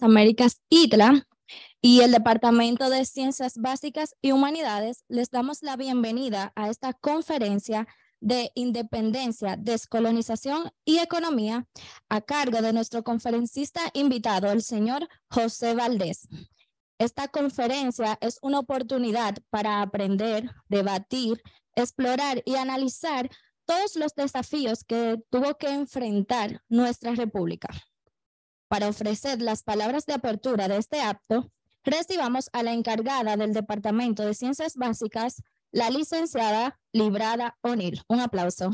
Américas ITLA y el Departamento de Ciencias Básicas y Humanidades, les damos la bienvenida a esta conferencia de Independencia, Descolonización y Economía a cargo de nuestro conferencista invitado, el señor José Valdés. Esta conferencia es una oportunidad para aprender, debatir, explorar y analizar todos los desafíos que tuvo que enfrentar nuestra república. Para ofrecer las palabras de apertura de este acto, recibamos a la encargada del Departamento de Ciencias Básicas, la licenciada Librada O'Neill. Un aplauso.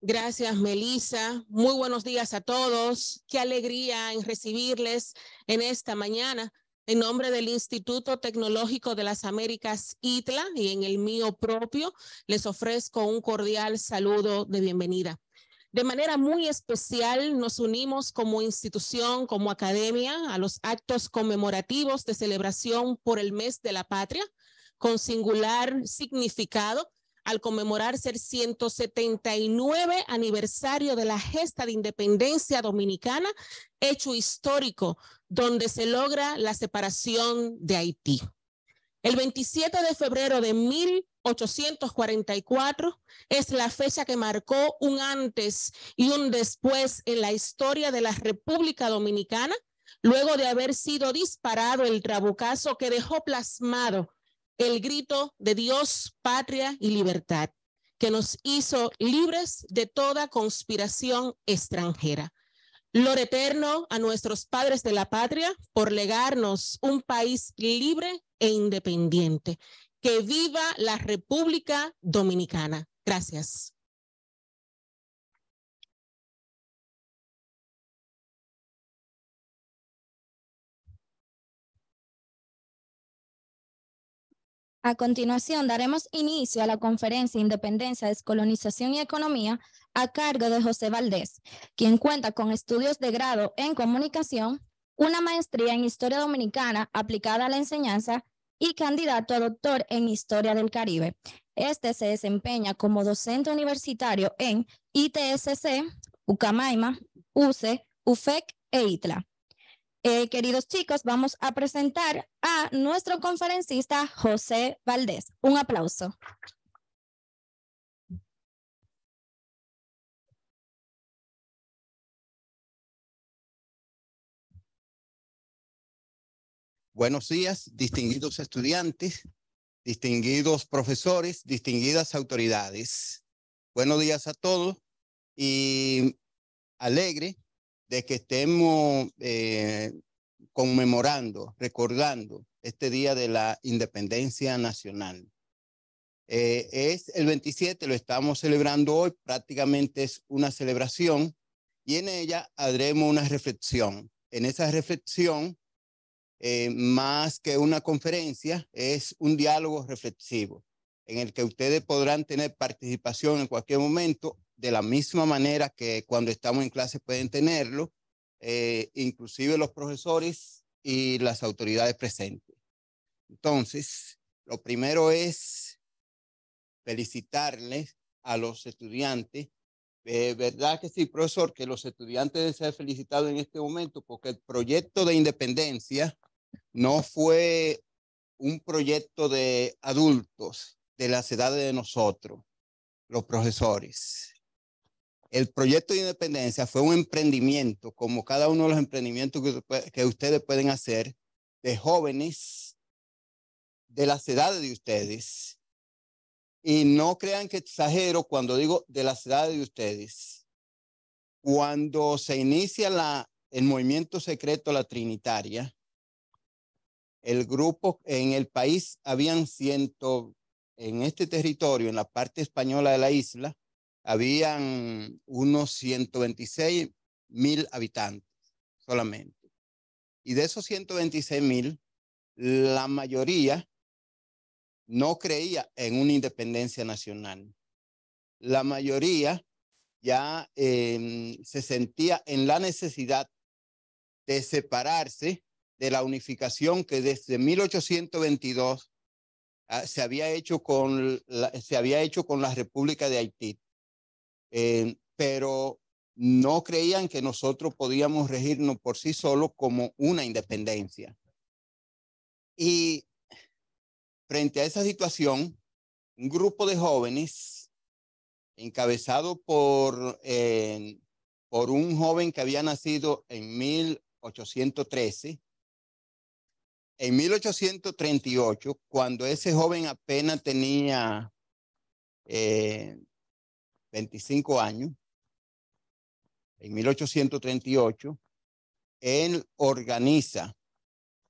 Gracias, Melissa. Muy buenos días a todos. Qué alegría en recibirles en esta mañana en nombre del Instituto Tecnológico de las Américas ITLA y en el mío propio, les ofrezco un cordial saludo de bienvenida. De manera muy especial nos unimos como institución, como academia, a los actos conmemorativos de celebración por el mes de la patria, con singular significado al conmemorarse el 179 aniversario de la gesta de independencia dominicana, hecho histórico donde se logra la separación de Haití. El 27 de febrero de 1844 es la fecha que marcó un antes y un después en la historia de la República Dominicana, luego de haber sido disparado el trabucazo que dejó plasmado el grito de Dios, patria y libertad, que nos hizo libres de toda conspiración extranjera. Lor eterno a nuestros padres de la patria por legarnos un país libre e independiente. Que viva la República Dominicana. Gracias. A continuación, daremos inicio a la conferencia Independencia, Descolonización y Economía a cargo de José Valdés, quien cuenta con estudios de grado en comunicación, una maestría en historia dominicana aplicada a la enseñanza y candidato a doctor en historia del Caribe. Este se desempeña como docente universitario en ITSC, Ucamaima, UCE, UFEC e, e ITLA. Eh, queridos chicos, vamos a presentar a nuestro conferencista José Valdés. Un aplauso. Buenos días, distinguidos estudiantes, distinguidos profesores, distinguidas autoridades. Buenos días a todos y alegre de que estemos eh, conmemorando, recordando este Día de la Independencia Nacional. Eh, es el 27, lo estamos celebrando hoy, prácticamente es una celebración y en ella haremos una reflexión. En esa reflexión, eh, más que una conferencia, es un diálogo reflexivo en el que ustedes podrán tener participación en cualquier momento de la misma manera que cuando estamos en clase pueden tenerlo, eh, inclusive los profesores y las autoridades presentes. Entonces, lo primero es felicitarles a los estudiantes. de eh, ¿Verdad que sí, profesor? Que los estudiantes deben ser felicitados en este momento porque el proyecto de independencia no fue un proyecto de adultos de las edades de nosotros, los profesores el proyecto de independencia fue un emprendimiento, como cada uno de los emprendimientos que, ustedes pueden hacer, de jóvenes de las edades de ustedes. Y no crean que exagero cuando digo de las edades de ustedes. Cuando se inicia el movimiento secreto La Trinitaria, el grupo en el país habían ciento, en este territorio, en la parte española de la isla, habían unos 126 mil habitantes solamente. Y de esos 126 mil, la mayoría no creía en una independencia nacional. La mayoría ya em, se sentía en la necesidad de separarse de la unificación que desde 1822 ah, se había hecho con se había hecho con la República de Haití eh, pero no creían que nosotros podíamos regirnos por sí solos como una independencia. Y frente a esa situación, un grupo de jóvenes encabezado por, eh, por un joven que había nacido en 1813, en 1838, cuando ese joven apenas tenía eh, 25 años, en 1838, él organiza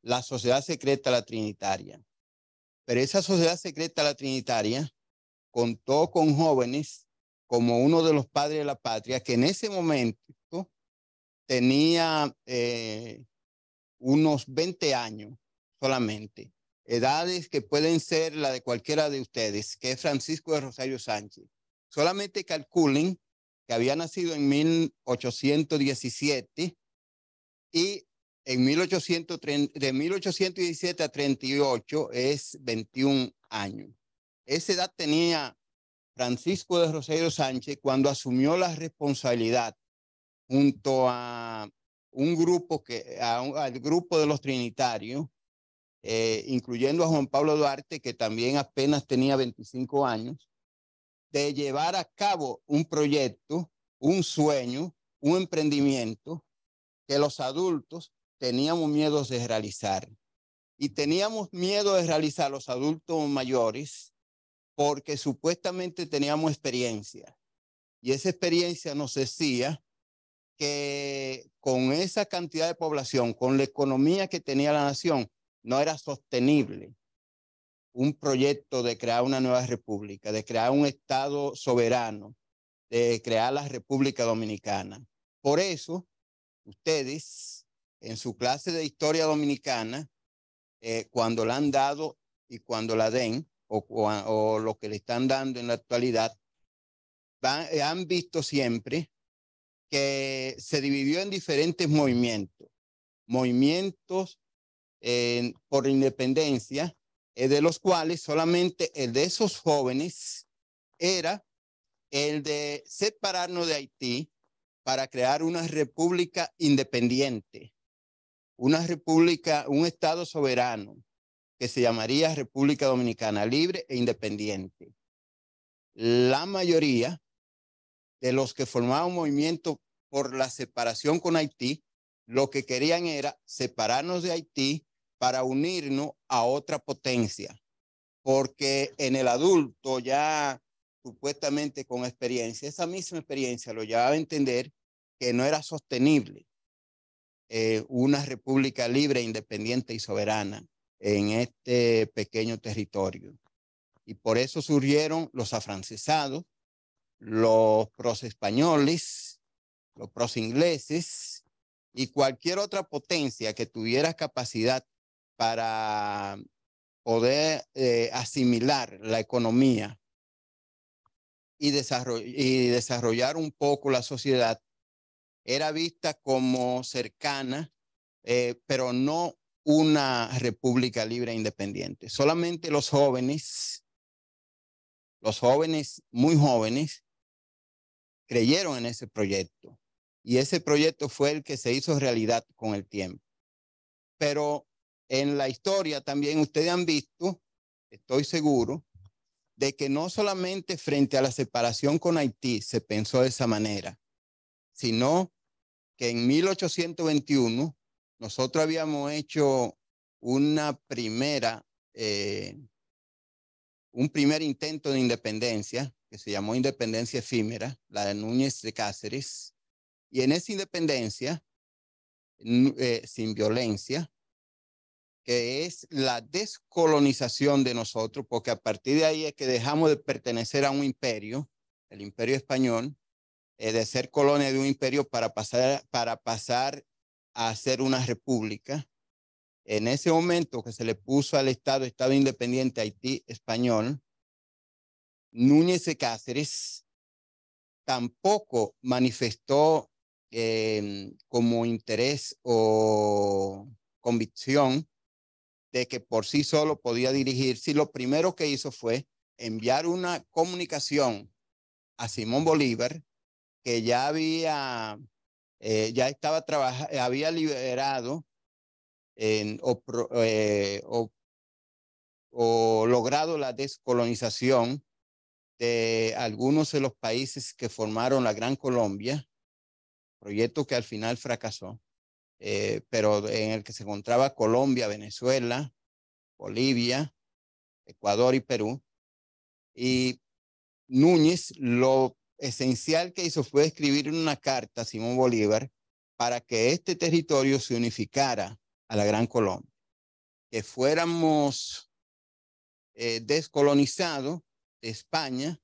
la Sociedad Secreta La Trinitaria. Pero esa Sociedad Secreta La Trinitaria contó con jóvenes como uno de los padres de la patria, que en ese momento tenía eh, unos 20 años solamente, edades que pueden ser la de cualquiera de ustedes, que es Francisco de Rosario Sánchez, Solamente calculen que había nacido en 1817 y en de 1817 a 38 es 21 años. Esa edad tenía Francisco de Rosario Sánchez cuando asumió la responsabilidad junto a un grupo que, al grupo de los trinitarios, eh, incluyendo a Juan Pablo Duarte, que también apenas tenía 25 años, de llevar a cabo un proyecto, un sueño, un emprendimiento que los adultos teníamos miedo de realizar. Y teníamos miedo de realizar los adultos mayores porque supuestamente teníamos experiencia. Y esa experiencia nos decía que con esa cantidad de población, con la economía que tenía la nación, no era sostenible un proyecto de crear una nueva república, de crear un Estado soberano, de crear la República Dominicana. Por eso, ustedes, en su clase de historia dominicana, eh, cuando la han dado y cuando la den, o, o, lo que le están dando en la actualidad, eh, han visto siempre que se dividió en diferentes movimientos. Movimientos por independencia, eh, de los cuales solamente el de esos jóvenes era el de separarnos de Haití para crear una república independiente, una república, un Estado soberano que se llamaría República Dominicana Libre e Independiente. La mayoría de los que formaban un movimiento por la separación con Haití, lo que querían era separarnos de Haití para unirnos a otra potencia, porque en el adulto ya supuestamente con experiencia, esa misma experiencia lo llevaba a entender que no era sostenible eh, una república libre, independiente y soberana en este pequeño territorio. Y por eso surgieron los afrancesados, los pros españoles, los pros ingleses, y cualquier otra potencia que tuviera capacidad para poder eh, asimilar la economía y, desarrollar un poco la sociedad, era vista como cercana, eh, pero no una república libre e independiente. Solamente los jóvenes, los jóvenes, muy jóvenes, creyeron en ese proyecto. Y ese proyecto fue el que se hizo realidad con el tiempo. Pero en la historia también ustedes han visto, estoy seguro, de que no solamente frente a la separación con Haití se pensó de esa manera, sino que en 1821 nosotros habíamos hecho una primera, eh, un primer intento de independencia que se llamó independencia efímera, la de Núñez de Cáceres, y en esa independencia, eh, sin violencia, que es la descolonización de nosotros, porque a partir de ahí es que dejamos de pertenecer a un imperio, el imperio español, eh, de ser colonia de un imperio para pasar, para pasar a ser una república. En ese momento que se le puso al Estado, Estado Independiente Haití Español, Núñez de Cáceres tampoco manifestó em, como interés o convicción de que por sí solo podía dirigir, si lo primero que hizo fue enviar una comunicación a Simón Bolívar, que ya había, eh, ya estaba trabajando, había liberado en, eh, o, o logrado la descolonización de algunos de los países que formaron la Gran Colombia, proyecto que al final fracasó. Eh, pero en el que se encontraba Colombia, Venezuela, Bolivia, Ecuador y Perú. Y Núñez lo esencial que hizo fue escribir una carta a Simón Bolívar para que este territorio se unificara a la Gran Colombia, que fuéramos eh, descolonizados de España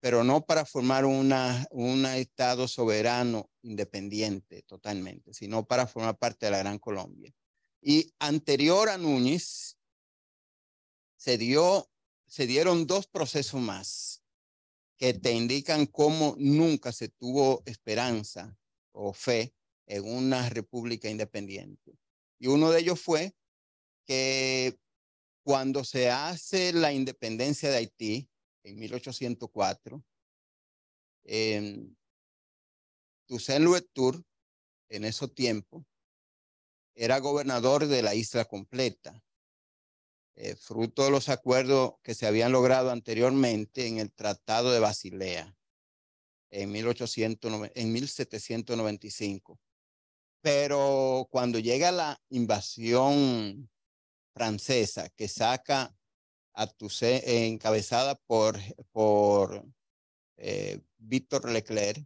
pero no para formar una, un Estado soberano independiente totalmente, sino para formar parte de la Gran Colombia. Y anterior a Núñez, se, dio, se dieron dos procesos más que te indican cómo nunca se tuvo esperanza o fe en una república independiente. Y uno de ellos fue que cuando se hace la independencia de Haití, en 1804, eh, Toussaint en ese tiempo, era gobernador de la isla completa, eh, fruto de los acuerdos que se habían logrado anteriormente en el Tratado de Basilea en, en 1795. Pero cuando llega la invasión francesa que saca tu eh, encabezada por, por eh, Víctor Leclerc,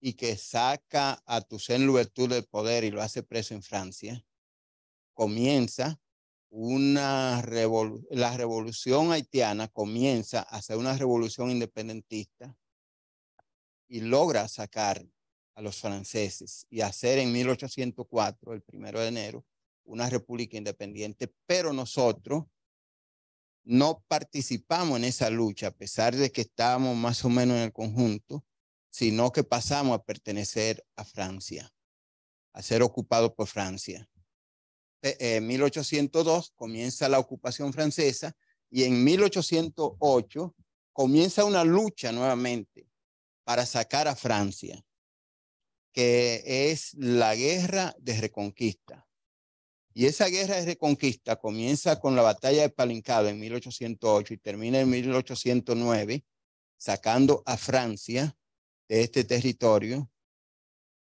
y que saca a Toussaint Louverture del poder y lo hace preso en Francia, comienza una la revolución haitiana comienza a ser una revolución independentista y logra sacar a los franceses y hacer en 1804, el primero de enero, una república independiente, pero nosotros no participamos en esa lucha, a pesar de que estábamos más o menos en el conjunto, sino que pasamos a pertenecer a Francia, a ser ocupado por Francia. Eh, eh, en 1802 comienza la ocupación francesa y en 1808 comienza una lucha nuevamente para sacar a Francia, que es la guerra de reconquista. Y esa guerra de reconquista comienza con la batalla de Palincado en 1808 y termina en 1809, sacando a Francia de este territorio.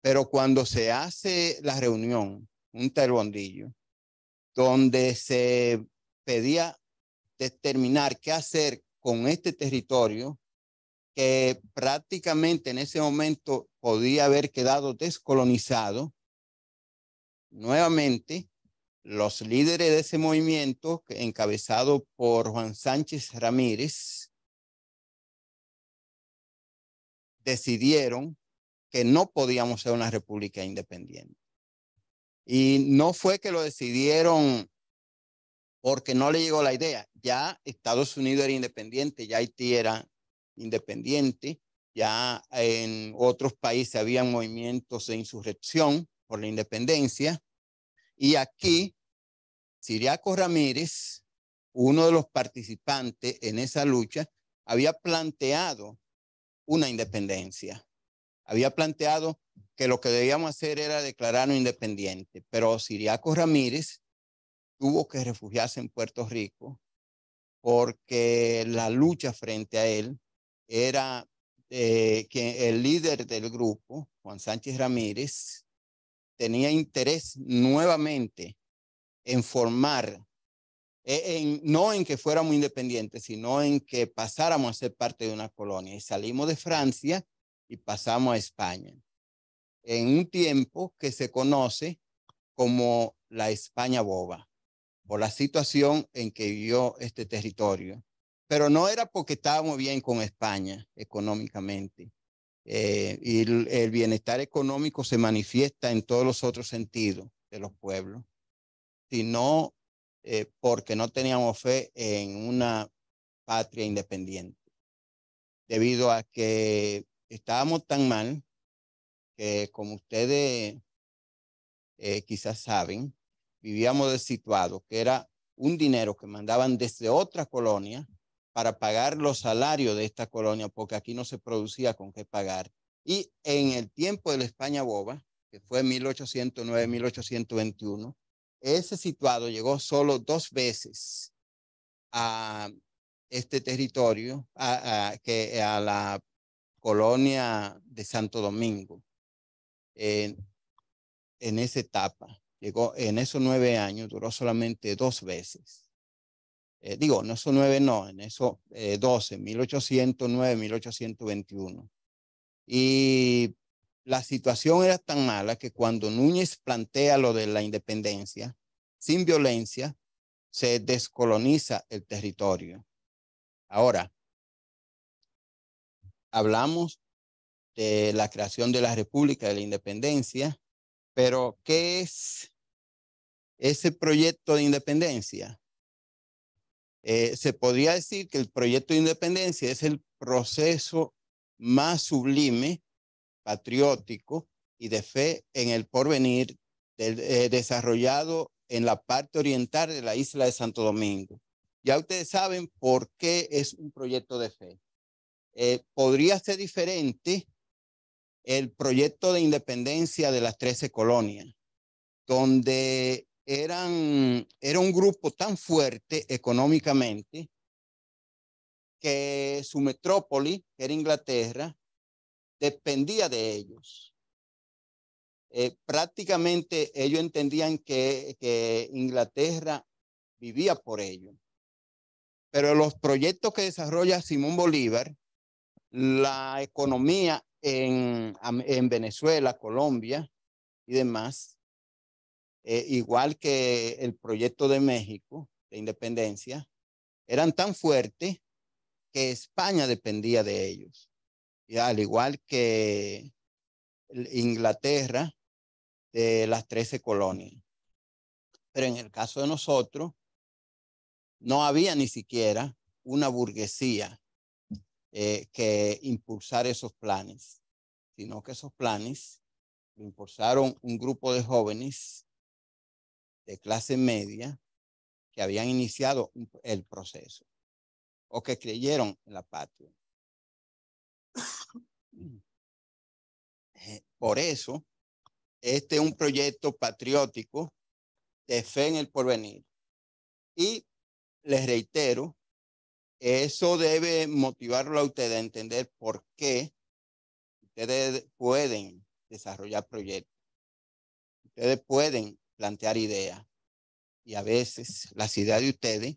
Pero cuando se hace la reunión, un bondillo, donde se pedía determinar qué hacer con este territorio, que prácticamente en ese momento podía haber quedado descolonizado, nuevamente los líderes de ese movimiento, encabezado por Juan Sánchez Ramírez, decidieron que no podíamos ser una república independiente. Y no fue que lo decidieron porque no le llegó la idea. Ya Estados Unidos era independiente, ya Haití era independiente, ya en otros países había movimientos de insurrección por la independencia. Y aquí Siriaco Ramírez, uno de los participantes en esa lucha, había planteado una independencia. Había planteado que lo que debíamos hacer era declararnos independientes, pero Siriaco Ramírez tuvo que refugiarse en Puerto Rico porque la lucha frente a él era eh, que el líder del grupo, Juan Sánchez Ramírez, tenía interés nuevamente en formar, e, en, no en que fuéramos independientes, sino en que pasáramos a ser parte de una colonia. Y salimos de Francia y pasamos a España, en un tiempo que se conoce como la España boba, por la situación en que vivió este territorio. Pero no era porque estábamos bien con España económicamente. Eh, y el bienestar económico se manifiesta en todos los otros sentidos de los pueblos sino eh, porque no teníamos fe en una patria independiente, debido a que estábamos tan mal que, como ustedes eh, quizás saben, vivíamos desituados, que era un dinero que mandaban desde otra colonia para pagar los salarios de esta colonia, porque aquí no se producía con qué pagar. Y en el tiempo de la España Boba, que fue 1809-1821, ese situado llegó solo dos veces a este territorio, a, que, a la colonia de Santo Domingo, en, esa etapa. Llegó en esos nueve años, duró solamente dos veces. Eh, digo, no esos nueve no, en esos eh, doce, eh, 1809, 1821. Y la situación era tan mala que cuando Núñez plantea lo de la independencia, sin violencia, se descoloniza el territorio. Ahora, hablamos de la creación de la República de la Independencia, pero ¿qué es ese proyecto de independencia? Eh, se podría decir que el proyecto de independencia es el proceso más sublime patriótico y de fe en el porvenir eh, desarrollado en la parte oriental de la isla de Santo Domingo. Ya ustedes saben por qué es un proyecto de fe. Eh, podría ser diferente el proyecto de independencia de las 13 colonias, donde eran, era un grupo tan fuerte económicamente que su metrópoli, que era Inglaterra, dependía de ellos. Eh, prácticamente ellos entendían que, Inglaterra vivía por ellos. Pero los proyectos que desarrolla Simón Bolívar, la economía en, Venezuela, Colombia y demás, eh, igual que el proyecto de México de independencia, eran tan fuertes que España dependía de ellos al igual que Inglaterra, de las 13 colonias. Pero en el caso de nosotros, no había ni siquiera una burguesía eh, que impulsar esos planes, sino que esos planes impulsaron un grupo de jóvenes de clase media que habían iniciado el proceso o que creyeron en la patria. Eh, por eso, este es un proyecto patriótico de fe en el porvenir. Y les reitero, eso debe motivarlo a ustedes a entender por qué ustedes pueden desarrollar proyectos. Ustedes pueden plantear ideas. Y a veces las ideas de ustedes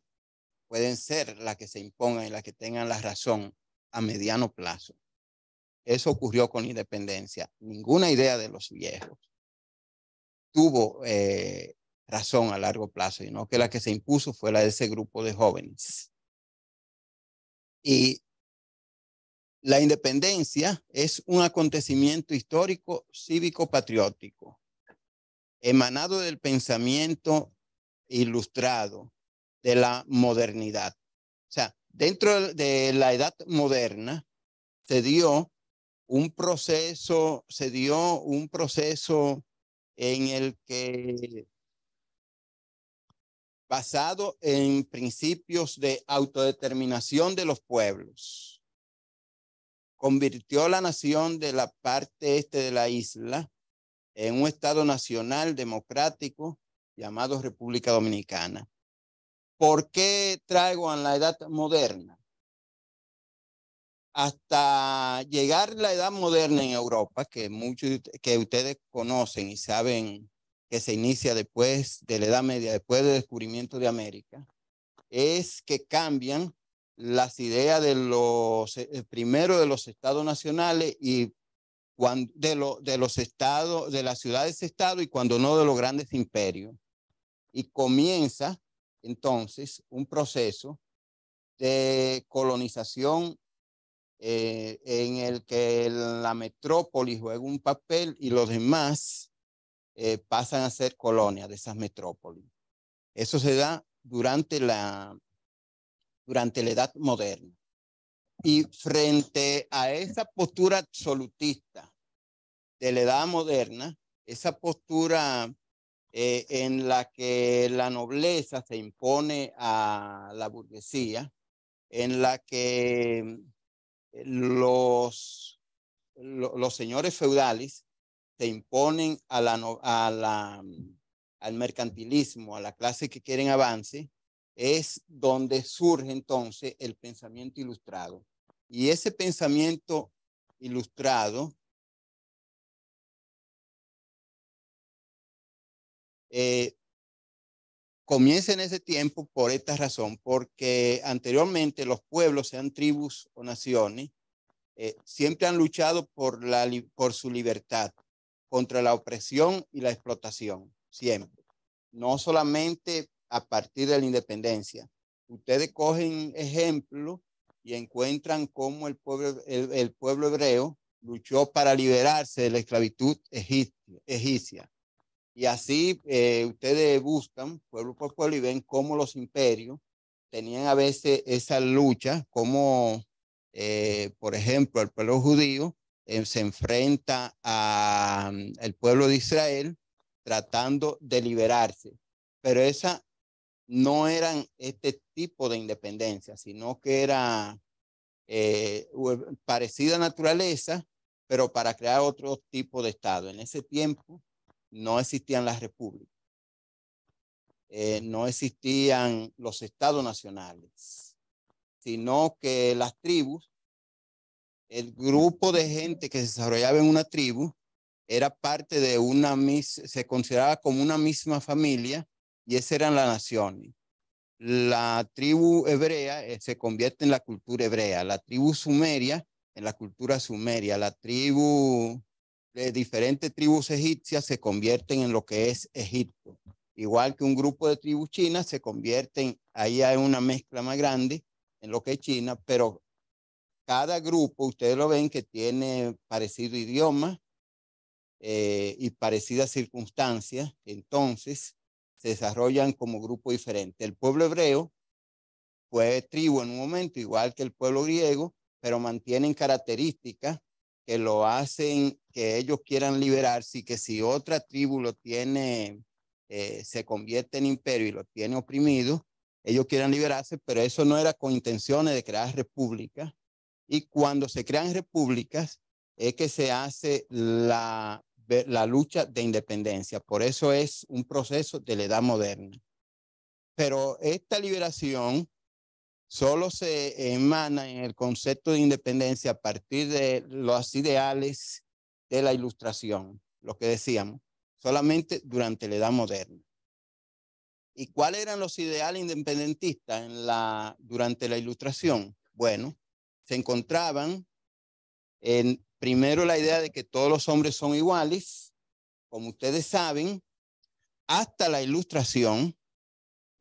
pueden ser las que se impongan y las que tengan la razón a mediano plazo. Eso ocurrió con independencia. Ninguna idea de los viejos tuvo eh, razón a largo plazo, sino que la que se impuso fue la de ese grupo de jóvenes. Y la independencia es un acontecimiento histórico cívico-patriótico, emanado del pensamiento ilustrado de la modernidad. O sea, dentro de la edad moderna se dio un proceso, se dio un proceso en el que basado en principios de autodeterminación de los pueblos, convirtió la nación de la parte este de la isla en un Estado nacional democrático llamado República Dominicana. ¿Por qué traigo a la edad moderna? hasta llegar la edad moderna en Europa, que muchos que ustedes conocen y saben que se inicia después de la Edad Media, después del descubrimiento de América, es que cambian las ideas de los eh, eh, primero de los estados nacionales y cuando, de, de los estados, de las ciudades-estado y cuando no de los grandes imperios. Y comienza entonces un proceso de colonización eh, en el que la metrópoli juega un papel y los demás eh, pasan a ser colonias de esas metrópolis. Eso se da durante la, durante la edad moderna. Y frente a esa postura absolutista de la edad moderna, esa postura eh, en la que la nobleza se impone a la burguesía, en la que los, los señores feudales se imponen a la, a la, al mercantilismo, a la clase que quieren avance, es donde surge entonces el pensamiento ilustrado. Y ese pensamiento ilustrado eh, comienza en ese tiempo por esta razón, porque anteriormente los pueblos, sean tribus o naciones, eh, siempre han luchado por, su libertad, contra la opresión y la explotación, siempre. No solamente a partir de la independencia. Ustedes cogen ejemplo y encuentran cómo el pueblo, el pueblo hebreo luchó para liberarse de la esclavitud egipcia. Y así eh, ustedes buscan pueblo por pueblo y ven cómo los imperios tenían a veces esa lucha, como eh, por ejemplo el pueblo judío eh, se enfrenta al mm, pueblo de Israel tratando de liberarse. Pero esa no eran este tipo de independencia, sino que era parecida naturaleza, pero para crear otro tipo de Estado. En ese tiempo, no existían las repúblicas, eh, no existían los estados nacionales, sino que las tribus, el grupo de gente que se desarrollaba en una tribu, era parte de una misma, se consideraba como una misma familia y esa eran las naciones. La tribu hebrea eh, se convierte en la cultura hebrea, la tribu sumeria en la cultura sumeria, la tribu de diferentes tribus egipcias se convierten en lo que es Egipto. Igual que un grupo de tribus chinas se convierten, ahí hay una mezcla más grande en lo que es China, pero cada grupo, ustedes lo ven que tiene parecido idioma eh, y parecidas circunstancias, entonces se desarrollan como grupo diferente. El pueblo hebreo fue tribu en un momento, igual que el pueblo griego, pero mantienen características lo hacen que ellos quieran liberarse y que si otra tribu lo tiene, eh, se convierte en imperio y lo tiene oprimido, ellos quieran liberarse, pero eso no era con intenciones de crear repúblicas. Y cuando se crean repúblicas es que se hace la lucha de independencia. Por eso es un proceso de la edad moderna. Pero esta liberación solo se emana en el concepto de independencia a partir de los ideales de la ilustración, lo que decíamos, solamente durante la edad moderna. ¿Y cuáles eran los ideales independentistas durante la ilustración? Bueno, se encontraban en, primero la idea de que todos los hombres son iguales, como ustedes saben, hasta la ilustración,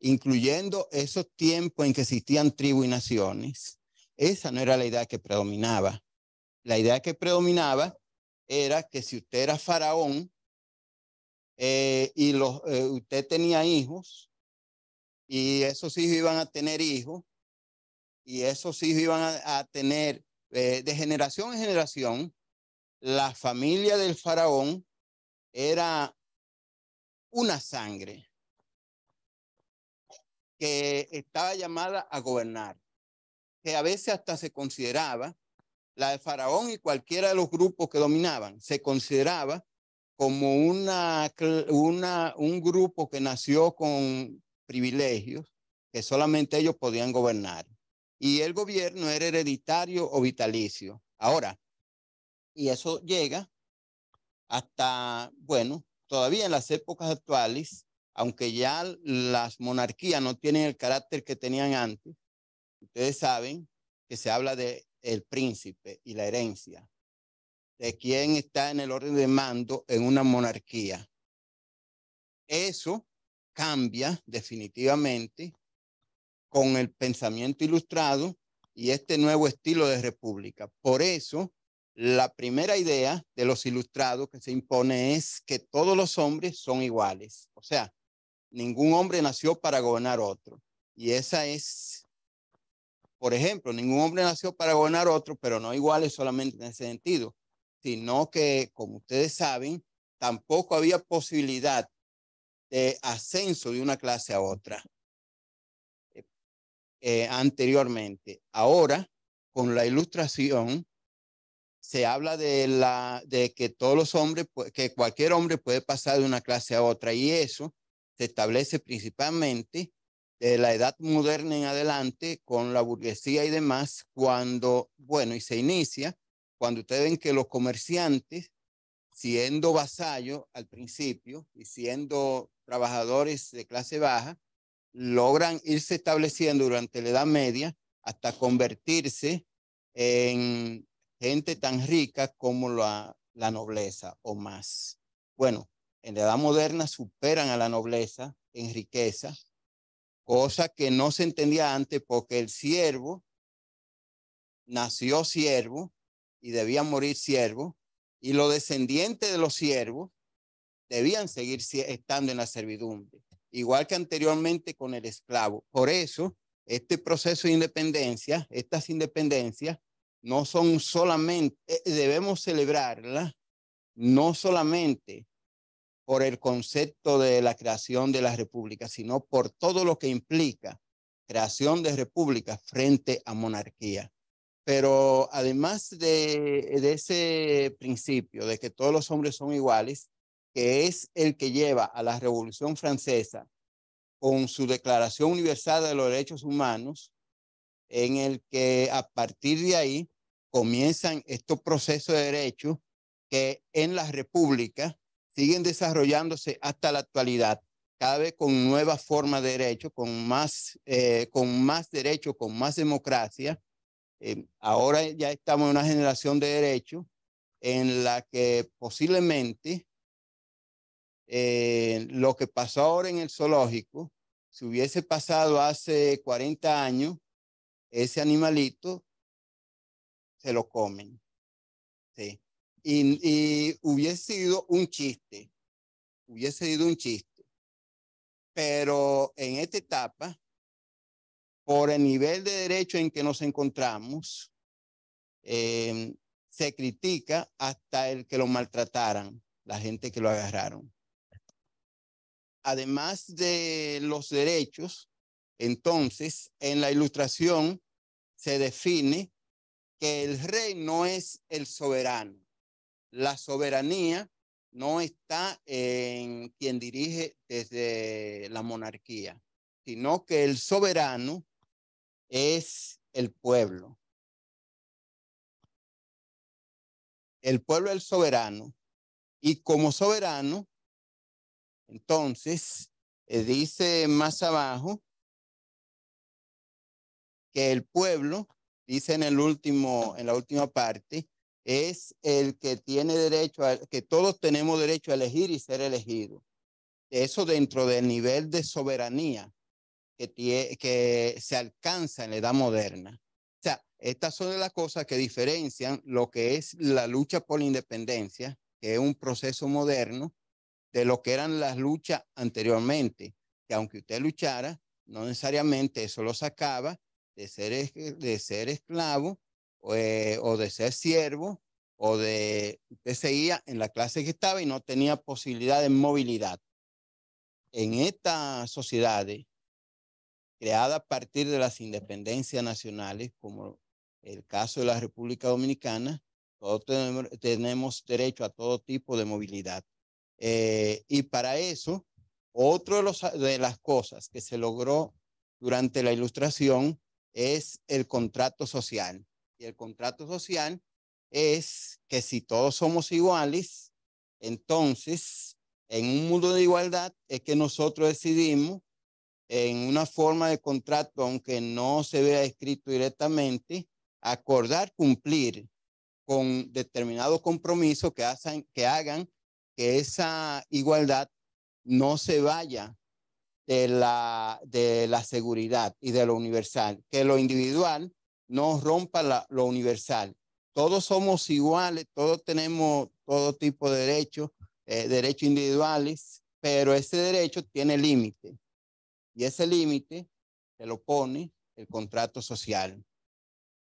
incluyendo esos tiempos en que existían tribus y naciones, esa no era la idea que predominaba. La idea que predominaba era que si usted era faraón eh, y los, eh, usted tenía hijos y esos hijos iban a tener hijos y esos hijos iban a, tener eh, de generación en generación, la familia del faraón era una sangre que estaba llamada a gobernar, que a veces hasta se consideraba, la de Faraón y cualquiera de los grupos que dominaban, se consideraba como una, un grupo que nació con privilegios que solamente ellos podían gobernar. Y el gobierno era hereditario o vitalicio. Ahora, y eso llega hasta, bueno, todavía en las épocas actuales, aunque ya las monarquías no tienen el carácter que tenían antes, ustedes saben que se habla de el príncipe y la herencia, de quién está en el orden de mando en una monarquía. Eso cambia definitivamente con el pensamiento ilustrado y este nuevo estilo de república. Por eso, la primera idea de los ilustrados que se impone es que todos los hombres son iguales. O sea, Ningún hombre nació para gobernar otro. Y esa es, por ejemplo, ningún hombre nació para gobernar otro, pero no iguales solamente en ese sentido, sino que, como ustedes saben, tampoco había posibilidad de ascenso de una clase a otra eh, eh, anteriormente. Ahora, con la ilustración, se habla de la de que todos los hombres que cualquier hombre puede pasar de una clase a otra y eso se establece principalmente de eh, la edad moderna en adelante con la burguesía y demás, cuando, bueno, y se inicia cuando ustedes ven que los comerciantes, siendo vasallos al principio y siendo trabajadores de clase baja, logran irse estableciendo durante la Edad Media hasta convertirse en gente tan rica como la, la nobleza o más. Bueno, en la edad moderna superan a la nobleza en riqueza, cosa que no se entendía antes porque el siervo nació siervo y debía morir siervo, y los descendientes de los siervos debían seguir estando en la servidumbre, igual que anteriormente con el esclavo. Por eso, este proceso de independencia, estas independencias, no son solamente, eh, debemos celebrarlas no solamente por el concepto de la creación de la república, sino por todo lo que implica creación de república frente a monarquía. Pero además de, ese principio de que todos los hombres son iguales, que es el que lleva a la Revolución Francesa con su Declaración Universal de los Derechos Humanos, en el que a partir de ahí comienzan estos procesos de derechos que en las repúblicas, siguen desarrollándose hasta la actualidad, cada vez con nuevas formas de derecho, con más, eh, con más derecho, con más democracia. Eh, ahora ya estamos en una generación de derecho en la que posiblemente eh, lo que pasó ahora en el zoológico, si hubiese pasado hace 40 años, ese animalito se lo comen. Sí y, hubiese sido un chiste, hubiese sido un chiste. Pero en esta etapa, por el nivel de derecho en que nos encontramos, eh, se critica hasta el que lo maltrataran, la gente que lo agarraron. Además de los derechos, entonces en la ilustración se define que el rey no es el soberano, la soberanía no está en quien dirige desde la monarquía, sino que el soberano es el pueblo. El pueblo es el soberano. Y como soberano, entonces, eh, dice más abajo que el pueblo, dice en el último, en la última parte, es el que tiene derecho, a, que todos tenemos derecho a elegir y ser elegido. Eso dentro del nivel de soberanía que, que se alcanza en la edad moderna. O sea, estas son las cosas que diferencian lo que es la lucha por la independencia, que es un proceso moderno, de lo que eran las luchas anteriormente, que aunque usted luchara, no necesariamente eso lo sacaba de ser, de ser esclavo eh, o de ser siervo, o de usted en la clase que estaba y no tenía posibilidad de movilidad. En esta sociedad creada a partir de las independencias nacionales, como el caso de la República Dominicana, todos tenemos, derecho a todo tipo de movilidad. Eh, y para eso, otro de las cosas que se logró durante la ilustración es el contrato social y el contrato social es que si todos somos iguales, entonces en un mundo de igualdad es que nosotros decidimos en una forma de contrato, aunque no se vea escrito directamente, acordar cumplir con determinado compromiso que, que hagan que esa igualdad no se vaya de la, de la seguridad y de lo universal, que lo individual no rompa lo universal. Todos somos iguales, todos tenemos todo tipo de derechos, eh, derechos individuales, pero ese derecho tiene límite. Y ese límite se lo pone el contrato social.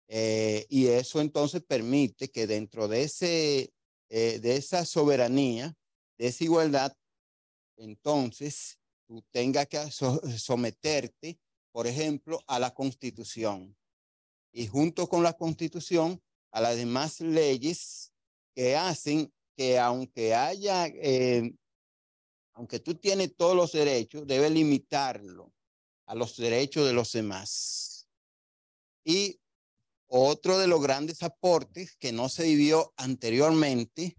Eh, y eso entonces permite que dentro de, ese, eh, de esa soberanía, de esa igualdad, entonces tú tengas que someterte, por ejemplo, a la constitución y junto con la Constitución a las demás leyes que hacen que aunque haya, eh, aunque tú tienes todos los derechos, debes limitarlo a los derechos de los demás. Y otro de los grandes aportes que no se vivió anteriormente,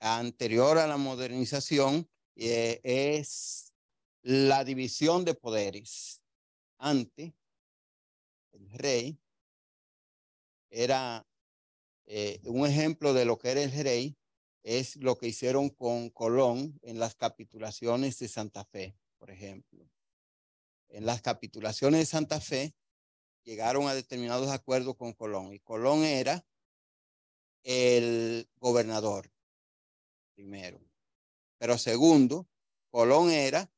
anterior a la modernización, eh, es la división de poderes. ante rey, era eh, un ejemplo de lo que era el rey, es lo que hicieron con Colón en las capitulaciones de Santa Fe, por ejemplo. En las capitulaciones de Santa Fe llegaron a determinados acuerdos con Colón y Colón era el gobernador, primero. Pero segundo, Colón era,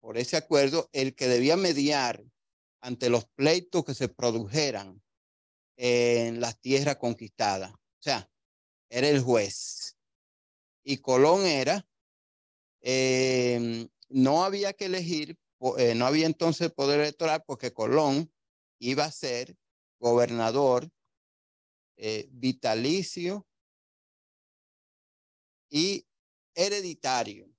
por ese acuerdo, el que debía mediar ante los pleitos que se produjeran en las tierras conquistadas. O sea, era el juez. Y Colón era, eh, no había que elegir, eh, no había entonces poder electoral porque Colón iba a ser gobernador eh, vitalicio y hereditario.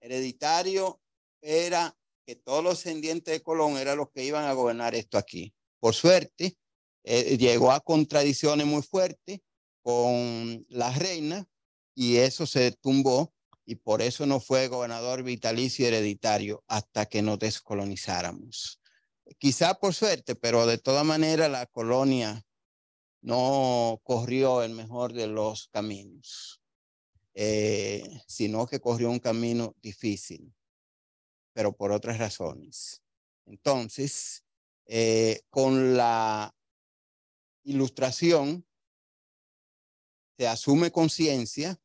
Hereditario era todos los descendientes de Colón eran los que iban a gobernar esto aquí. Por suerte, eh, llegó a contradicciones muy fuertes con la reina y eso se tumbó y por eso no fue gobernador vitalicio hereditario hasta que nos descolonizáramos. Quizá por suerte, pero de toda manera la colonia no corrió el mejor de los caminos, eh, sino que corrió un camino difícil pero por otras razones. Entonces, eh, con la ilustración se asume conciencia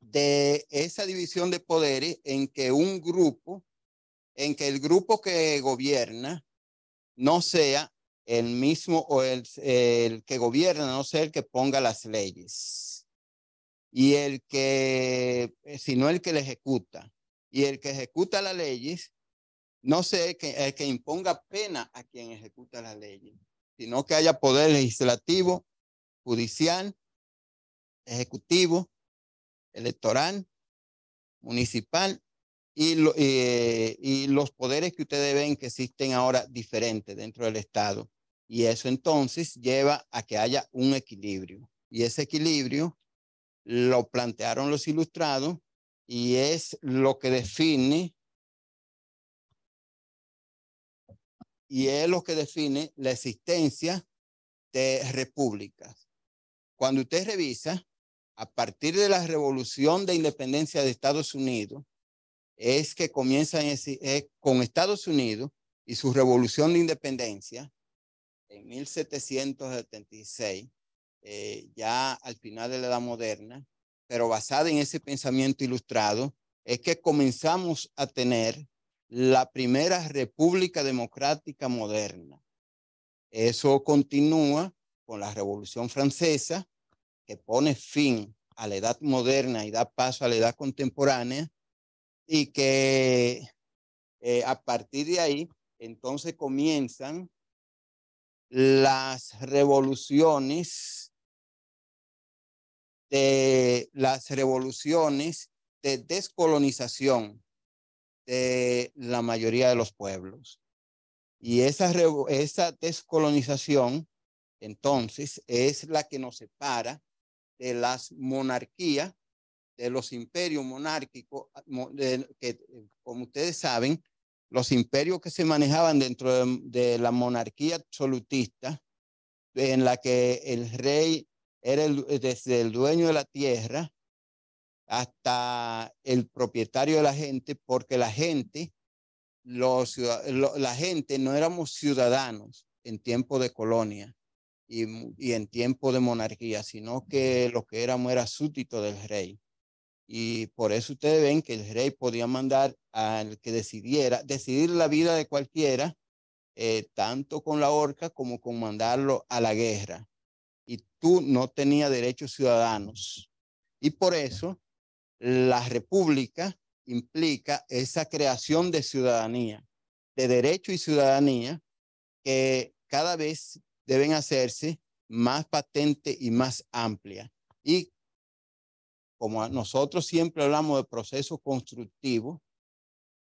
de esa división de poderes en que un grupo, en que el grupo que gobierna no sea el mismo o el, que gobierna, no sea el que ponga las leyes. Y el que, eh, sino el que le ejecuta. Y el que ejecuta las leyes, no sea el que, imponga pena a quien ejecuta las leyes, sino que haya poder legislativo, judicial, ejecutivo, electoral, municipal y, eh, y, los poderes que ustedes ven que existen ahora diferentes dentro del Estado. Y eso entonces lleva a que haya un equilibrio. Y ese equilibrio lo plantearon los ilustrados y es lo que define y es lo que define la existencia de repúblicas. Cuando usted revisa, a partir de la revolución de independencia de Estados Unidos, es que comienza con Estados Unidos y su revolución de independencia en 1776, eh, ya al final de la Edad Moderna, pero basada en ese pensamiento ilustrado, es que comenzamos a tener la primera república democrática moderna. Eso continúa con la Revolución Francesa, que pone fin a la edad moderna y da paso a la edad contemporánea, y que eh, a partir de ahí, entonces comienzan las revoluciones de las revoluciones de descolonización de la mayoría de los pueblos. Y esa, esa descolonización, entonces, es la que nos separa de las monarquías, de los imperios monárquicos, ah, que, eh, como ustedes saben, los imperios que se manejaban dentro de la monarquía absolutista, en la que el rey era eh, desde el dueño de la tierra hasta el propietario de la gente, porque la gente, los, la gente no éramos ciudadanos en tiempo de colonia y, y en tiempo de monarquía, sino que lo que éramos era súbdito del rey. Y por eso ustedes ven que el rey podía mandar al que decidiera, decidir la vida de cualquiera, eh, tanto con la horca como con mandarlo a la guerra y tú no tenía derechos ciudadanos. Y por eso la república implica esa creación de ciudadanía, de derecho y ciudadanía que cada vez deben hacerse más patente y más amplia. Y como nosotros siempre hablamos de proceso constructivo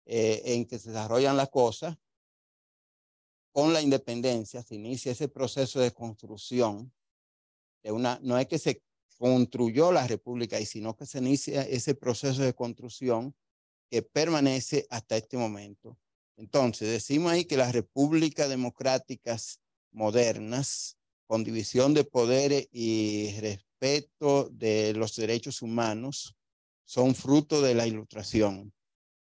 eh, en que se desarrollan las cosas, con la independencia se inicia ese proceso de construcción no es que se construyó la república, y sino que se inicia ese proceso de construcción que permanece hasta este momento. Entonces, decimos ahí que las repúblicas democráticas modernas, con división de poderes y respeto de los derechos humanos, son fruto de la ilustración.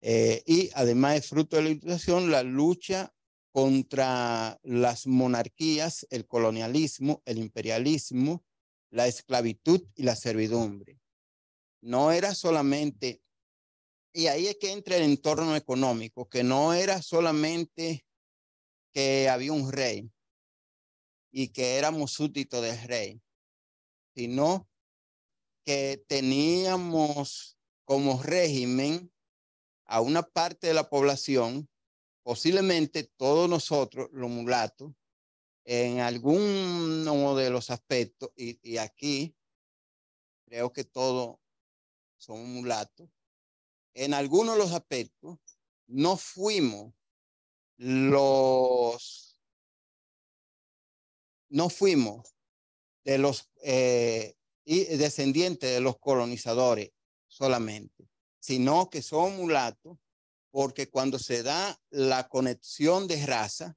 Eh, y además es fruto de la ilustración la lucha contra las monarquías, el colonialismo, el imperialismo, la esclavitud y la servidumbre. No era solamente, y ahí es que entra el entorno económico, que no era solamente que había un rey y que éramos súbditos del rey, sino que teníamos como régimen a una parte de la población, posiblemente todos nosotros, los mulatos, en alguno de los aspectos, y, y aquí creo que todos son mulatos, en algunos de los aspectos no fuimos los, no fuimos de los eh, descendientes de los colonizadores solamente, sino que somos mulatos porque cuando se da la conexión de raza,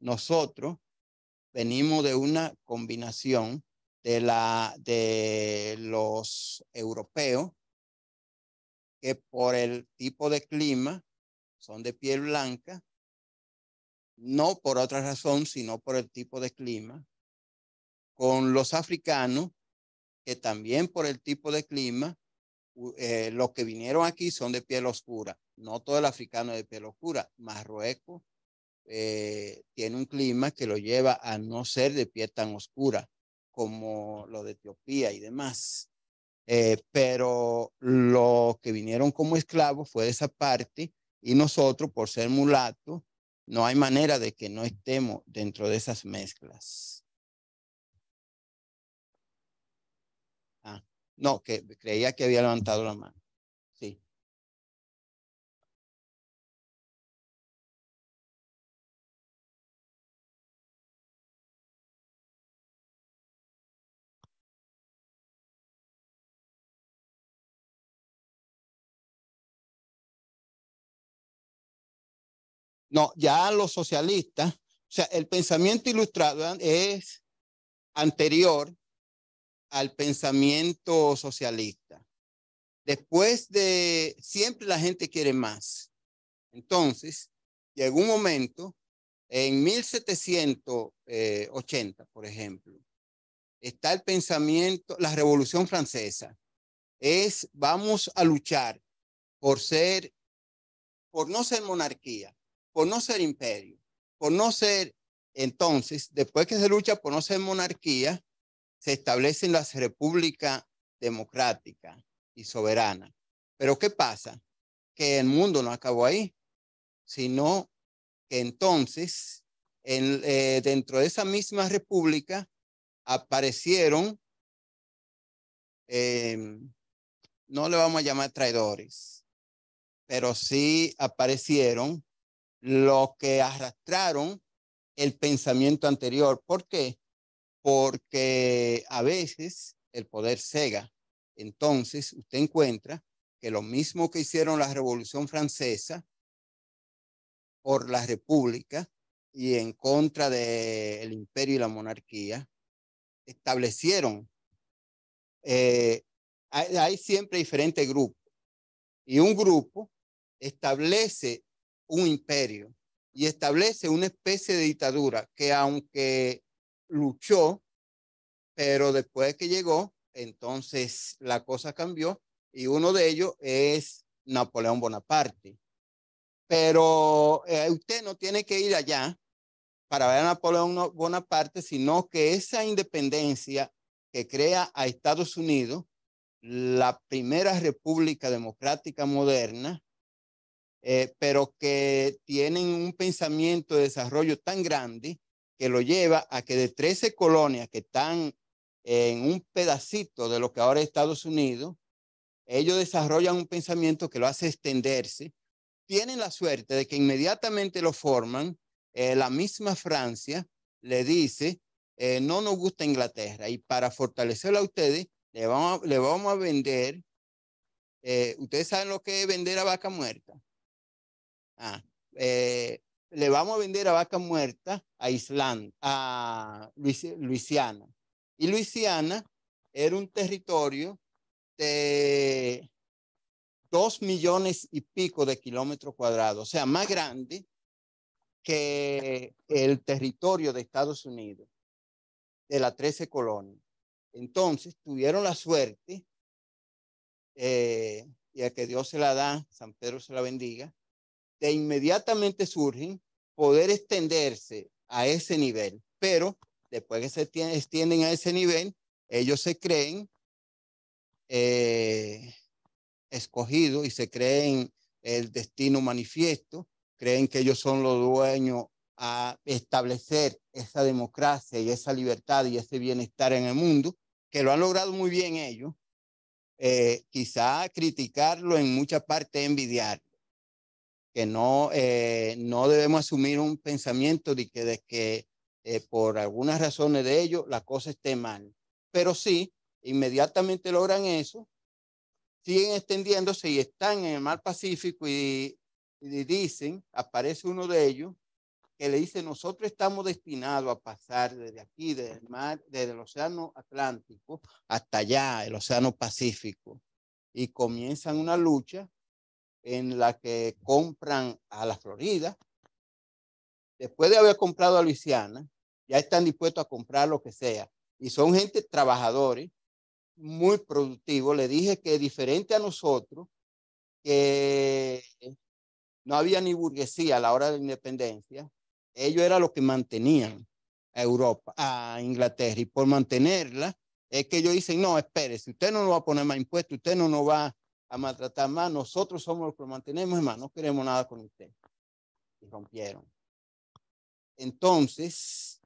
nosotros venimos de una combinación de, la, de los europeos que por el tipo de clima son de piel blanca, no por otra razón, sino por el tipo de clima, con los africanos que también por el tipo de clima, eh, los que vinieron aquí son de piel oscura, no todo el africano de piel oscura, Marruecos, eh, tiene un clima que lo lleva a no ser de pie tan oscura como lo de Etiopía y demás. Eh, pero lo que vinieron como esclavos fue de esa parte y nosotros, por ser mulatos, no hay manera de que no estemos dentro de esas mezclas. Ah, no, que creía que había levantado la mano. No, ya los socialistas, o sea, el pensamiento ilustrado es anterior al pensamiento socialista. Después de, siempre la gente quiere más. Entonces, llegó un momento, en 1780, por ejemplo, está el pensamiento, la Revolución Francesa, es vamos a luchar por ser, por no ser monarquía, por no ser imperio, por no ser, entonces, después que se lucha por no ser monarquía, se establecen las repúblicas democráticas y soberanas. Pero ¿qué pasa? Que el mundo no acabó ahí, sino que entonces, eh, dentro de esa misma república, aparecieron, em, no le vamos a llamar traidores, pero sí aparecieron lo que arrastraron el pensamiento anterior. ¿Por qué? Porque a veces el poder cega. Entonces, usted encuentra que lo mismo que hicieron la Revolución Francesa por la República y en contra del el imperio y la monarquía, establecieron, eh, hay siempre diferentes grupos, y un grupo establece un imperio y establece una especie de dictadura que aunque luchó, pero después que llegó, entonces la cosa cambió y uno de ellos es Napoleón Bonaparte. Pero eh, usted no tiene que ir allá para ver a Napoleón Bonaparte, sino que esa independencia que crea a Estados Unidos, la primera república democrática moderna, eh, pero que tienen un pensamiento de desarrollo tan grande que lo lleva a que de 13 colonias que están en un pedacito de lo que ahora es Estados Unidos, ellos desarrollan un pensamiento que lo hace extenderse. Tienen la suerte de que inmediatamente lo forman. Eh, la misma Francia le dice, eh, no nos gusta Inglaterra y para fortalecerla a ustedes, le vamos a, le vamos a vender, ustedes saben lo que es vender a vaca muerta. Eh, le vamos a vender a vaca muerta a Island a Luisiana. Y Luisiana era un territorio de dos millones y pico de kilómetros cuadrados, o sea, más grande que el territorio de Estados Unidos, de las 13 colonias. Entonces, tuvieron la suerte, eh, y a que Dios se la da, San Pedro se la bendiga, de inmediatamente surgen, poder extenderse a ese nivel. Pero después que se extienden a ese nivel, ellos se creen eh, escogidos y se creen el destino manifiesto, creen que ellos son los dueños a establecer esa democracia y esa libertad y ese bienestar en el mundo, que lo han logrado muy bien ellos, eh, quizá criticarlo en mucha parte envidiar, que no, eh, no debemos asumir un pensamiento de que, de que eh, por algunas razones de ello la cosa esté mal. Pero sí, inmediatamente logran eso, siguen extendiéndose y están en el mar Pacífico y, y dicen, aparece uno de ellos que le dice, nosotros estamos destinados a pasar desde aquí, desde el mar, desde el océano Atlántico hasta allá, el océano Pacífico. Y comienzan una lucha en la que compran a la Florida. Después de haber comprado a Luisiana, ya están dispuestos a comprar lo que sea. Y son gente trabajadores, muy productivos. Le dije que diferente a nosotros, que no había ni burguesía a la hora de la independencia, ellos eran los que mantenían a Europa, a Inglaterra. Y por mantenerla, es que ellos dicen, no, espere, si usted no nos va a poner más impuestos, usted no nos va a a maltratar más. Nosotros somos los que lo mantenemos, hermano. No queremos nada con usted. Y rompieron. Entonces,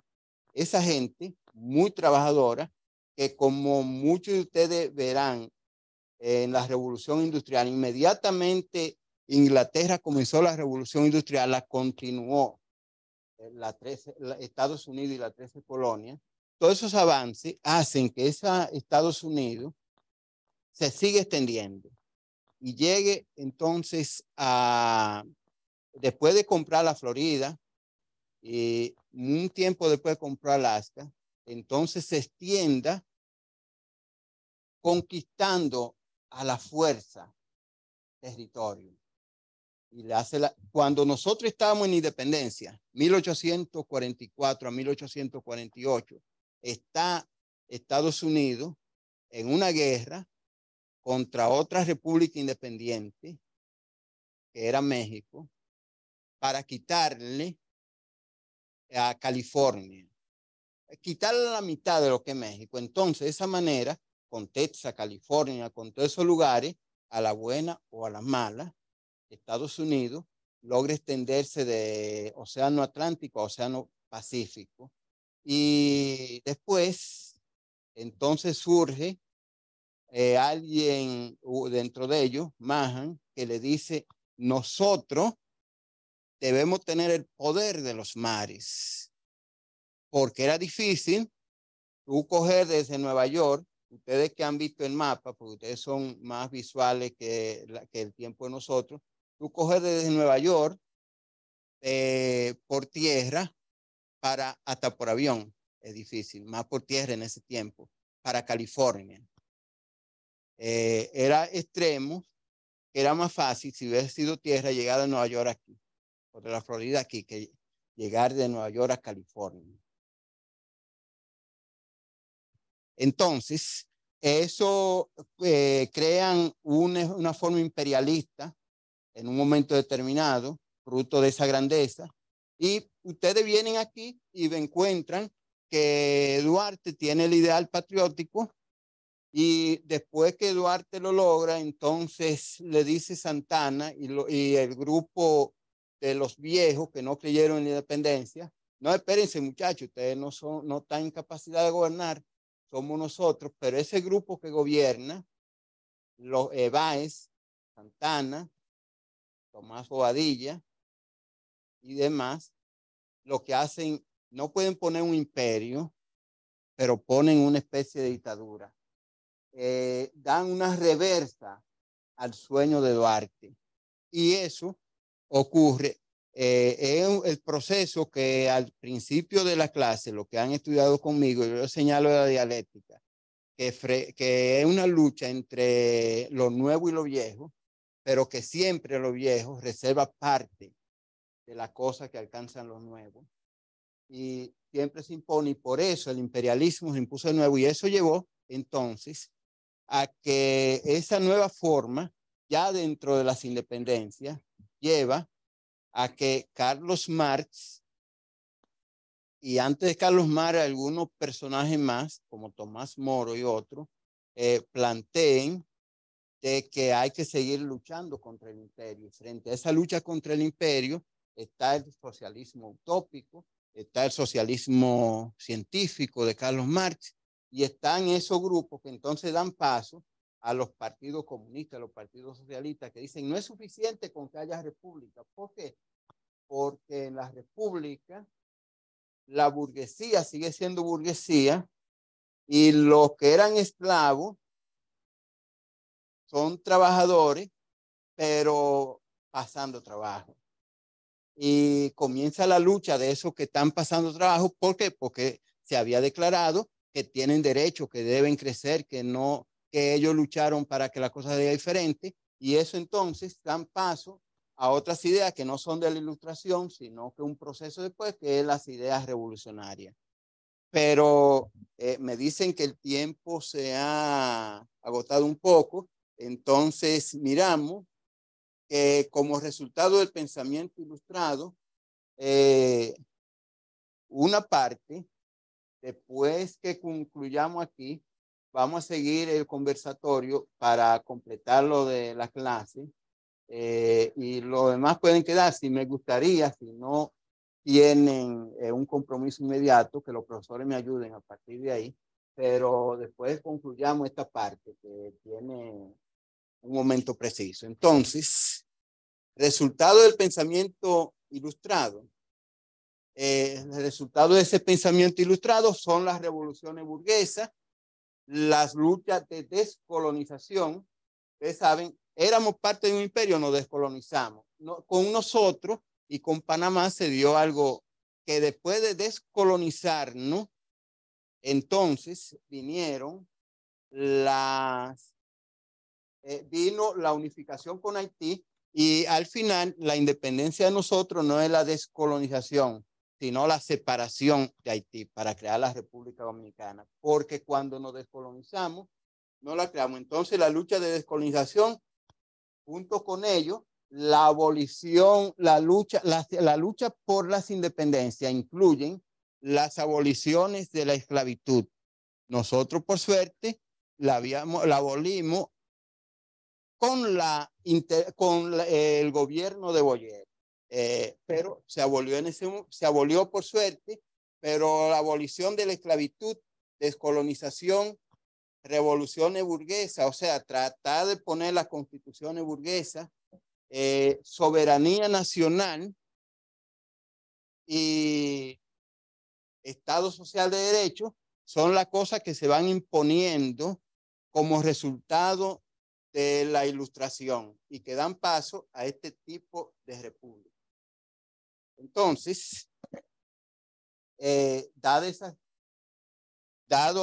esa gente muy trabajadora, que como muchos de ustedes verán en la revolución industrial, inmediatamente Inglaterra comenzó la revolución industrial, la continuó. La Estados Unidos y la 13 colonias, todos esos avances hacen que esa Estados Unidos se sigue extendiendo y llegue entonces a, después de comprar la Florida, y eh, un tiempo después de comprar Alaska, entonces se extienda conquistando a la fuerza territorio. Y la hace cuando nosotros estábamos en independencia, 1844 a 1848, está Estados Unidos en una guerra contra otra república independiente, que era México, para quitarle a California, quitarle la mitad de lo que es México. Entonces, de esa manera, con Texas, California, con todos esos lugares, a la buena o a la mala, Estados Unidos logra extenderse de Océano Atlántico a Océano Pacífico. Y después, entonces surge eh, alguien dentro de ellos, Mahan, que le dice, nosotros debemos tener el poder de los mares, porque era difícil tú coger desde Nueva York, ustedes que han visto el mapa, porque ustedes son más visuales que, que el tiempo de nosotros, tú coger desde Nueva York eh, por tierra para hasta por avión, es difícil, más por tierra en ese tiempo, para California eh, era extremo, era más fácil si hubiese sido tierra llegar a Nueva York aquí, o la Florida aquí, que llegar de Nueva York a California. Entonces, eso eh, crean una, una forma imperialista en un momento determinado, fruto de esa grandeza. Y ustedes vienen aquí y encuentran que Duarte tiene el ideal patriótico y después que Duarte lo logra, entonces le dice Santana y, y el grupo de los viejos que no creyeron en la independencia, no espérense muchachos, ustedes no, son, no están en capacidad de gobernar, somos nosotros, pero ese grupo que gobierna, los Eváez, Santana, Tomás Bobadilla y demás, lo que hacen, no pueden poner un imperio, pero ponen una especie de dictadura eh, dan una reversa al sueño de Duarte. Y eso ocurre eh, el proceso que al principio de la clase, lo que han estudiado conmigo, yo señalo la dialéctica, que, que es una lucha entre lo nuevo y lo viejo, pero que siempre lo viejo reserva parte de la cosa que alcanzan los nuevos. Y siempre se impone, y por eso el imperialismo se impuso de nuevo, y eso llevó entonces a que esa nueva forma, ya dentro de las independencias, lleva a que Carlos Marx y antes de Carlos Marx algunos personajes más, como Tomás Moro y otros, eh, planteen de que hay que seguir luchando contra el imperio. Frente a esa lucha contra el imperio está el socialismo utópico, está el socialismo científico de Carlos Marx, y están esos grupos que entonces dan paso a los partidos comunistas, a los partidos socialistas, que dicen, no es suficiente con que haya república. ¿Por qué? Porque en la república la burguesía sigue siendo burguesía y los que eran esclavos son trabajadores, pero pasando trabajo. Y comienza la lucha de esos que están pasando trabajo. ¿Por qué? Porque se había declarado que tienen derecho, que deben crecer, que no, que ellos lucharon para que la cosa sea diferente y eso entonces dan paso a otras ideas que no son de la ilustración, sino que un proceso después que es las ideas revolucionarias. Pero eh, me dicen que el tiempo se ha agotado un poco, entonces miramos que como resultado del pensamiento ilustrado, eh, una parte Después que concluyamos aquí, vamos a seguir el conversatorio para completar lo de la clase. Eh, y los demás pueden quedar si me gustaría, si no tienen eh, un compromiso inmediato, que los profesores me ayuden a partir de ahí, pero después concluyamos esta parte que tiene un momento preciso. Entonces, resultado del pensamiento ilustrado, eh, el resultado de ese pensamiento ilustrado son las revoluciones burguesas, las luchas de descolonización. Ustedes saben, éramos parte de un imperio, nos descolonizamos. No, con nosotros y con Panamá se dio algo que después de descolonizarnos, entonces vinieron las, eh, vino la unificación con Haití y al final la independencia de nosotros no es la descolonización, sino la separación de Haití para crear la República Dominicana, porque cuando nos descolonizamos, no la creamos. Entonces la lucha de descolonización, junto con ello, la abolición, la lucha, la, lucha por las independencias incluyen las aboliciones de la esclavitud. Nosotros, por suerte, la, habíamos, abolimos con, la, con el gobierno de Boyer eh, pero se abolió, en ese, se abolió por suerte, pero la abolición de la esclavitud, descolonización, revoluciones burguesas, o sea, tratar de poner las constituciones burguesas, eh, soberanía nacional y Estado social de derecho, son las cosas que se van imponiendo como resultado de la ilustración y que dan paso a este tipo de república. Entonces, eh, dado, esa,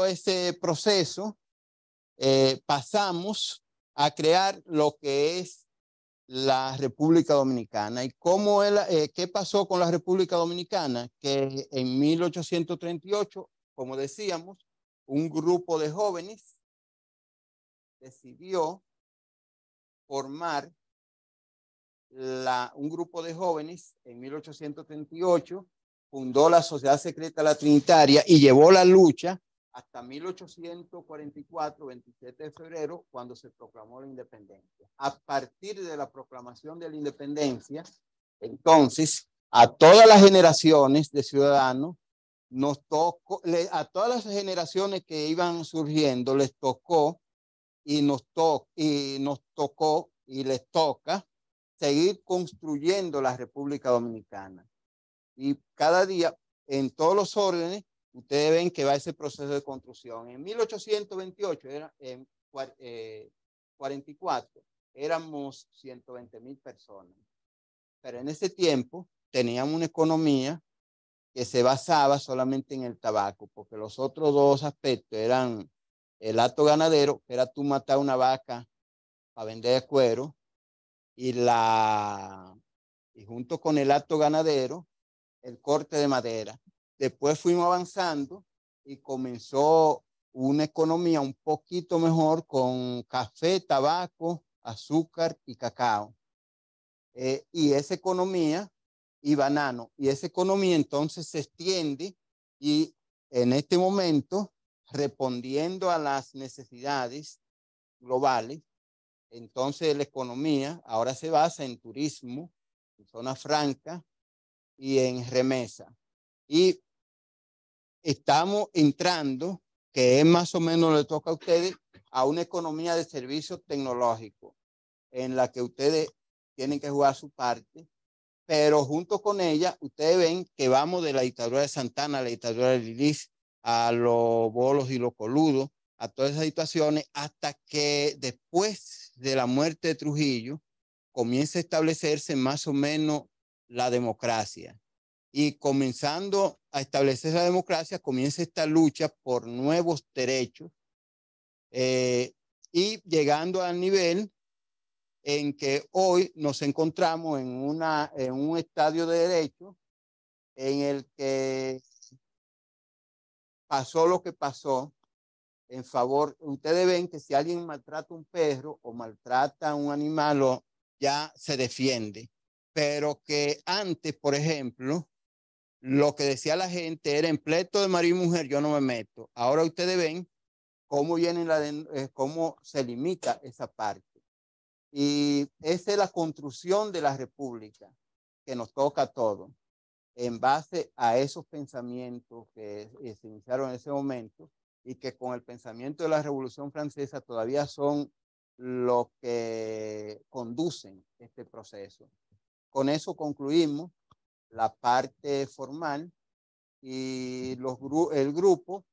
ese proceso, eh, pasamos a crear lo que es la República Dominicana. ¿Y cómo eh, qué pasó con la República Dominicana? Que en 1838, como decíamos, un grupo de jóvenes decidió formar la, un grupo de jóvenes en 1838 fundó la Sociedad Secreta La Trinitaria y llevó la lucha hasta 1844, 27 de febrero, cuando se proclamó la independencia. A partir de la proclamación de la independencia, entonces, a todas las generaciones de ciudadanos, nos tocó, a todas las generaciones que iban surgiendo, les tocó y nos, to, y nos tocó y les toca seguir construyendo la República Dominicana. Y cada día, en todos los órdenes, ustedes ven que va ese proceso de construcción. En 1828, era, en eh, 44, éramos 120 mil personas. Pero en ese tiempo teníamos una economía que se basaba solamente en el tabaco, porque los otros dos aspectos eran el acto ganadero, que era tú matar una vaca para vender cuero, y, la, y junto con el acto ganadero, el corte de madera. Después fuimos avanzando y comenzó una economía un poquito mejor con café, tabaco, azúcar y cacao. Eh, y esa economía y banano. Y esa economía entonces se extiende y en este momento, respondiendo a las necesidades globales, entonces la economía ahora se basa en turismo, en zona franca y en remesa. Y estamos entrando, que es más o menos le toca a ustedes, a una economía de servicio tecnológico en la que ustedes tienen que jugar su parte, pero junto con ella, ustedes ven que vamos de la dictadura de Santana a la dictadura de Lilis, a los bolos y los coludos, a todas esas situaciones, hasta que después de la muerte de Trujillo, comienza a establecerse más o menos la democracia. Y comenzando a establecer la democracia, comienza esta lucha por nuevos derechos eh, y llegando al nivel en que hoy nos encontramos en, una, en un estadio de derecho en el que pasó lo que pasó en favor, ustedes ven que si alguien maltrata a un perro o maltrata a un animal, ya se defiende. Pero que antes, por ejemplo, lo que decía la gente era en pleito de marido y mujer, yo no me meto. Ahora ustedes ven cómo, viene la eh, cómo se limita esa parte. Y esa es la construcción de la república que nos toca a todos en base a esos pensamientos que eh, se iniciaron en ese momento y que con el pensamiento de la Revolución Francesa todavía son los que conducen este proceso. Con eso concluimos la parte formal y los, el grupo.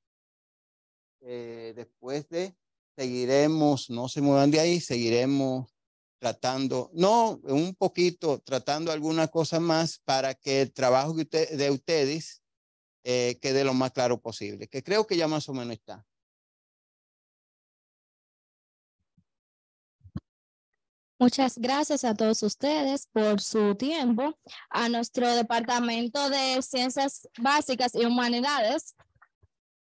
Eh, después de seguiremos, no se muevan de ahí, seguiremos tratando, no, un poquito, tratando alguna cosa más para que el trabajo de ustedes eh, quede lo más claro posible, que creo que ya más o menos está. Muchas gracias a todos ustedes por su tiempo, a nuestro Departamento de Ciencias Básicas y Humanidades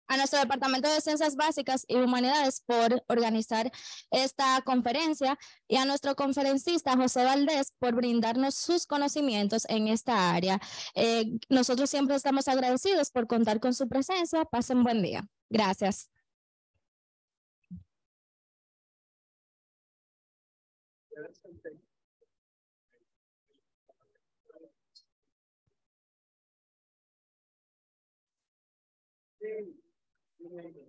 a nuestro Departamento de Ciencias Básicas y Humanidades por organizar esta conferencia y a nuestro conferencista José Valdés por brindarnos sus conocimientos en esta área. Eh, nosotros siempre estamos agradecidos por contar con su presencia. Pasen buen día. Gracias. Thank you.